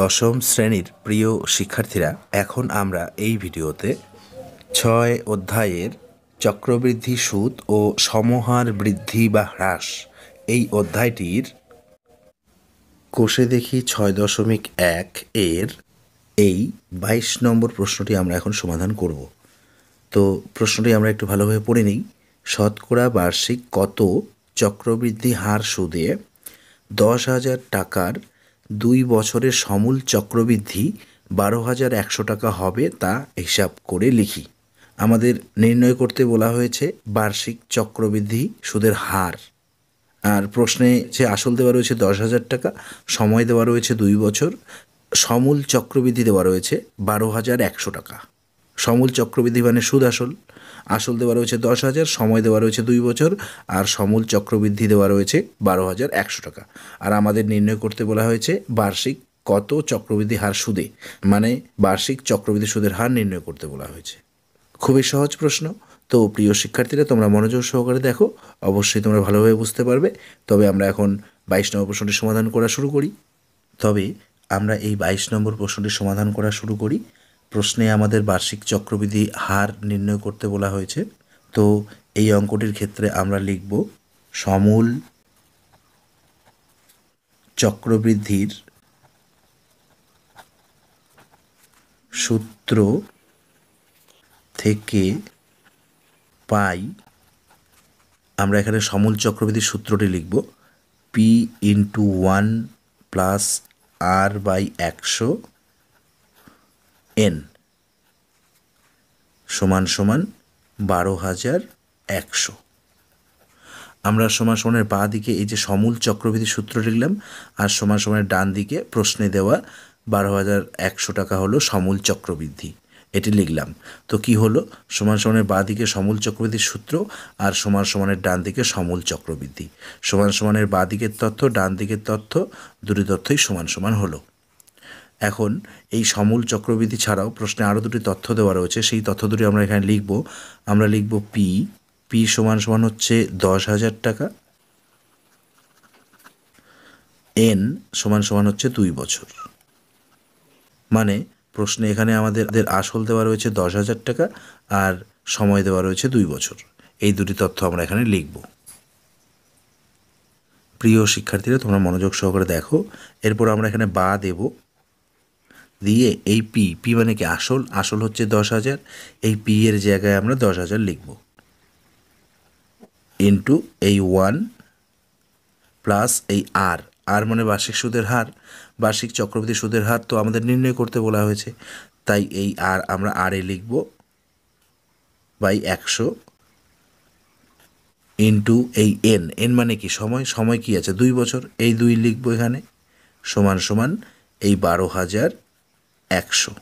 দশম শ্রেণীর প্রিয় শিক্ষার্থীরা এখন আমরা এই ভিডিওতে ছয় অধ্যায়ের চক্রবৃদ্ধি সুদ ও সমহার বৃদ্ধি বা হ্রাস এই অধ্যায়টির কোষে দেখি ছয় দশমিক এক এর এই বাইশ নম্বর প্রশ্নটি আমরা এখন সমাধান করব তো প্রশ্নটি আমরা একটু ভালোভাবে পড়ে নিই শতকরা বার্ষিক কত চক্রবৃদ্ধি হার সুদে দশ হাজার টাকার দুই বছরের সমূল চক্রবৃদ্ধি বারো হাজার একশো টাকা হবে তা হিসাব করে লিখি আমাদের নির্ণয় করতে বলা হয়েছে বার্ষিক চক্রবৃদ্ধি সুদের হার আর প্রশ্নে যে আসল দেওয়া রয়েছে দশ হাজার টাকা সময় দেওয়া রয়েছে দুই বছর সমূল চক্রবৃদ্ধি দেওয়া রয়েছে বারো হাজার একশো টাকা সমূল চক্রবৃদ্ধি মানে সুদ আসল আসল দেওয়া রয়েছে দশ হাজার সময় দেওয়া রয়েছে দুই বছর আর সমূল চক্রবৃদ্ধি দেওয়া রয়েছে বারো হাজার একশো টাকা আর আমাদের নির্ণয় করতে বলা হয়েছে বার্ষিক কত চক্রবৃদ্ধি হার সুদে মানে বার্ষিক চক্রবৃদ্ধি সুদের হার নির্ণয় করতে বলা হয়েছে খুবই সহজ প্রশ্ন তো প্রিয় শিক্ষার্থীরা তোমরা মনোযোগ সহকারে দেখো অবশ্যই তোমরা ভালোভাবে বুঝতে পারবে তবে আমরা এখন বাইশ নম্বর প্রশ্নটি সমাধান করা শুরু করি তবে আমরা এই বাইশ নম্বর প্রশ্নটি সমাধান করা শুরু করি প্রশ্নে আমাদের বার্ষিক চক্রবৃদ্ধি হার নির্ণয় করতে বলা হয়েছে তো এই অঙ্কটির ক্ষেত্রে আমরা লিখব সমূল চক্রবৃদ্ধির সূত্র থেকে পাই আমরা এখানে সমূল চক্রবৃদ্ধির সূত্রটি লিখব P into one plus R by একশো এন সমান সমান বারো হাজার একশো আমরা সমান সমানের বাঁ দিকে এই যে সমূল চক্রবৃদ্ধি সূত্র লিখলাম আর সমান সমানের ডান দিকে প্রশ্নে দেওয়া বারো হাজার একশো টাকা হলো সমূল চক্রবৃদ্ধি এটি লিখলাম তো কি হলো সমান সমানের বাঁ দিকে সমূল চক্রবৃদ্ধির সূত্র আর সমান সমানের ডান দিকে সমূল চক্রবৃদ্ধি সমান সমানের বাঁ দিকের তথ্য ডান দিকের তথ্য দুটি তথ্যই সমান সমান হলো এখন এই সমূল চক্রবৃদ্ধি ছাড়াও প্রশ্নে আরও দুটি তথ্য দেওয়া রয়েছে সেই তথ্য দুটি আমরা এখানে লিখব আমরা লিখব পি পি সমান সমান হচ্ছে দশ হাজার টাকা এন সমান সমান হচ্ছে দুই বছর মানে প্রশ্নে এখানে আমাদের আসল দেওয়া রয়েছে দশ হাজার টাকা আর সময় দেওয়া রয়েছে দুই বছর এই দুটি তথ্য আমরা এখানে লিখব প্রিয় শিক্ষার্থীরা তোমরা মনোযোগ সহকারে দেখো এরপর আমরা এখানে বা দেবো দিয়ে এই পি পি মানে কি আসল আসল হচ্ছে দশ হাজার এই পি এর জায়গায় আমরা দশ হাজার লিখব ইন্টু এই ওয়ান প্লাস এই আর আর মানে বার্ষিক সুদের হার বার্ষিক চক্রবৃদ্ধি সুদের হার তো আমাদের নির্ণয় করতে বলা হয়েছে তাই এই আর আমরা আর এ লিখব বাই একশো ইন্টু এই এন এন মানে কি সময় সময় কি আছে দুই বছর এই দুই লিখবো এখানে সমান সমান এই বারো হাজার একশো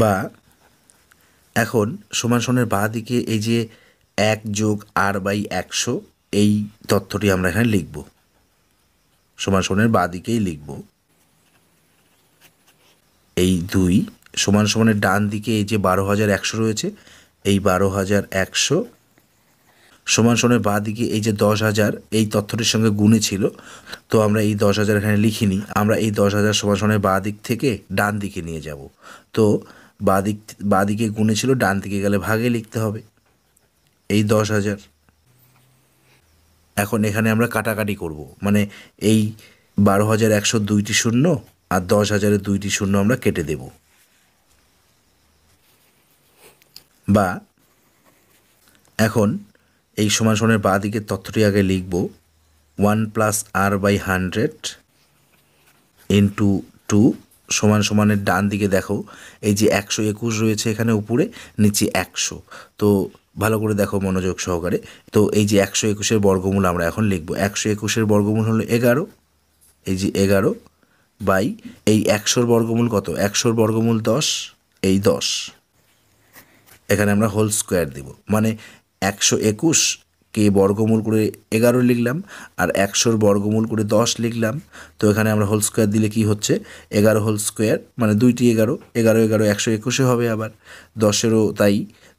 বা এখন সমান সমানের বা দিকে এই যে এক যোগ আর বাই একশো এই তথ্যটি আমরা এখানে লিখব সমান সমানের বা দিকেই লিখব এই দুই সমান সমানের ডান দিকে এই যে বারো হাজার একশো রয়েছে এই বারো হাজার একশো সমান সময় বা দিকে এই যে দশ হাজার এই তথ্যটির সঙ্গে গুণে ছিল তো আমরা এই দশ হাজার এখানে লিখিনি আমরা এই দশ হাজার সমান সময় বা দিক থেকে ডান দিকে নিয়ে যাব তো বা দিক বা দিকে গুণে ছিল ডান দিকে গেলে ভাগে লিখতে হবে এই দশ হাজার এখন এখানে আমরা কাটাকাটি করব মানে এই বারো হাজার একশো দুইটি শূন্য আর দশ হাজারের দুইটি শূন্য আমরা কেটে দেব বা এখন এই সমান সমানের বা দিকের তথ্যটি আগে লিখব one plus R by hundred into two সমান সমানের ডান দিকে দেখো এই যে একশো একুশ রয়েছে এখানে উপরে নিচে একশো তো ভালো করে দেখো মনোযোগ সহকারে তো এই যে একশো একুশের বর্গমূল আমরা এখন লিখব একশো একুশের বর্গমূল হলো এগারো এই যে এগারো বাই এই একশোর বর্গমূল কত একশোর বর্গমূল দশ এই দশ এখানে আমরা হোল স্কোয়ার দিব মানে একশো একুশ কে বর্গমূল করে এগারো লিখলাম আর একশোর বর্গমূল করে দশ লিখলাম তো এখানে আমরা হোল স্কোয়ার দিলে কি হচ্ছে এগারো হোল স্কোয়ার মানে দুইটি এগারো এগারো এগারো একশো একুশে হবে আবার দশেরও তাই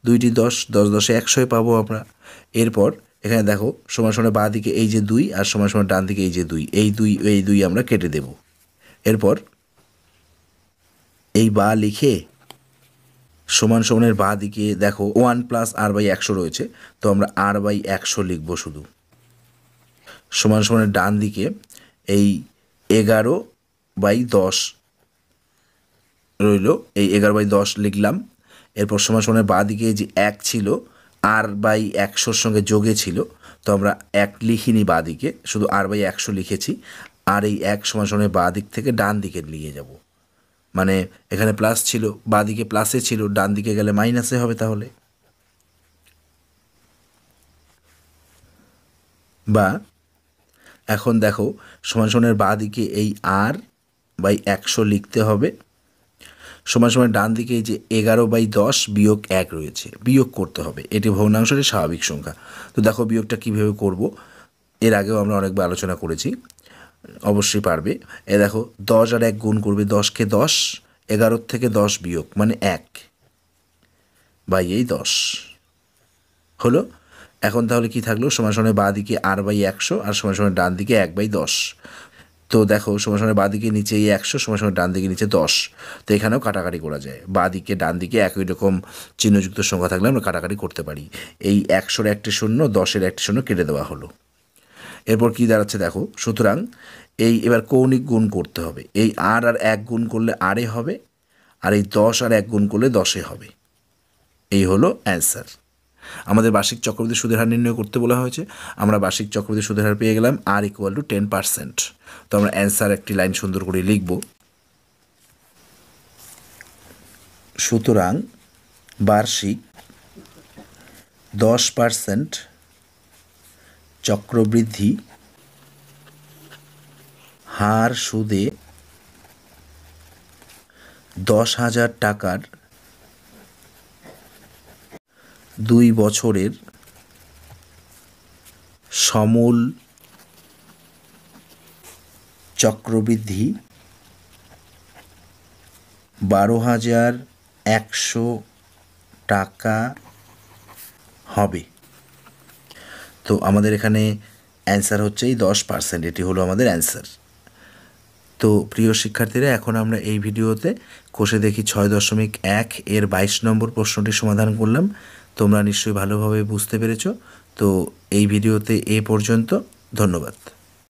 দুইটি দশ দশ দশে একশোয় পাবো আমরা এরপর এখানে দেখো সময় সময় বাঁ দিকে এই যে দুই আর সময় সময় ডান দিকে এই যে দুই এই দুই এই দুই আমরা কেটে দেব এরপর এই বা লিখে সমান সমানের বাঁ দিকে দেখো ওয়ান প্লাস আর বাই একশো রয়েছে তো আমরা আর বাই একশো লিখবো শুধু সমান সমানের ডান দিকে এই এগারো বাই দশ রইল এই এগারো বাই দশ লিখলাম এরপর সমান সমানের বাঁ দিকে যে এক ছিল আর বাই একশোর সঙ্গে যোগে ছিল তো আমরা এক লিখিনি বাঁ দিকে শুধু আর বাই একশো লিখেছি আর এই এক সমান সমানের বাঁ দিক থেকে ডান দিকে নিয়ে যাবো মানে এখানে প্লাস ছিল বা দিকে প্লাসে ছিল ডান দিকে গেলে মাইনাসে হবে তাহলে বা এখন দেখো সমান সমানের বা দিকে এই আর বাই একশো লিখতে হবে সমান সমান ডান দিকে এই যে এগারো বাই দশ বিয়োগ এক রয়েছে বিয়োগ করতে হবে এটি ভগ্নাংশের স্বাভাবিক সংখ্যা তো দেখো বিয়োগটা কীভাবে করব এর আগেও আমরা অনেকবার আলোচনা করেছি অবশ্যই পারবে এ দেখো দশ আর এক গুণ করবে দশকে দশ এগারোর থেকে দশ বিয়োগ মানে এক বাই এই দশ হলো এখন তাহলে কি থাকলো সমান সময় বা দিকে আর বাই একশো আর সমান সময় ডান দিকে এক বাই দশ তো দেখো সমান সময় বা দিকে নিচে এই একশো সমান সময় ডান দিকে নিচে দশ তো এখানেও কাটাকাটি করা যায় বা দিকে ডান দিকে একই রকম চিহ্নযুক্ত সংখ্যা থাকলে আমরা কাটাকাটি করতে পারি এই একশোর একটি শূন্য দশের একটি শূন্য কেটে দেওয়া হলো এরপর কি দাঁড়াচ্ছে দেখো সুতরাং এই এবার কৌণিক গুণ করতে হবে এই আর আর এক গুণ করলে আরে হবে আর এই দশ আর এক গুণ করলে দশে হবে এই হলো অ্যান্সার আমাদের বার্ষিক চক্রবৃদ্ধি সুদের হার নির্ণয় করতে বলা হয়েছে আমরা বার্ষিক চক্রবৃদ্ধি সুদের হার পেয়ে গেলাম R equal to ten percent তো আমরা অ্যান্সার একটি লাইন সুন্দর করে লিখব সুতরাং বার্ষিক দশ পার্সেন্ট চক্রবৃদ্ধি হার সুদে দশ হাজার টাকার দুই বছরের সমূল চক্রবৃদ্ধি বারো হাজার একশো টাকা হবে তো আমাদের এখানে অ্যান্সার হচ্ছে এই দশ পার্সেন্ট এটি হলো আমাদের অ্যান্সার তো প্রিয় শিক্ষার্থীরা এখন আমরা এই ভিডিওতে কষে দেখি ছয় দশমিক এক এর বাইশ নম্বর প্রশ্নটি সমাধান করলাম তোমরা নিশ্চয়ই ভালোভাবে বুঝতে পেরেছ তো এই ভিডিওতে এ পর্যন্ত ধন্যবাদ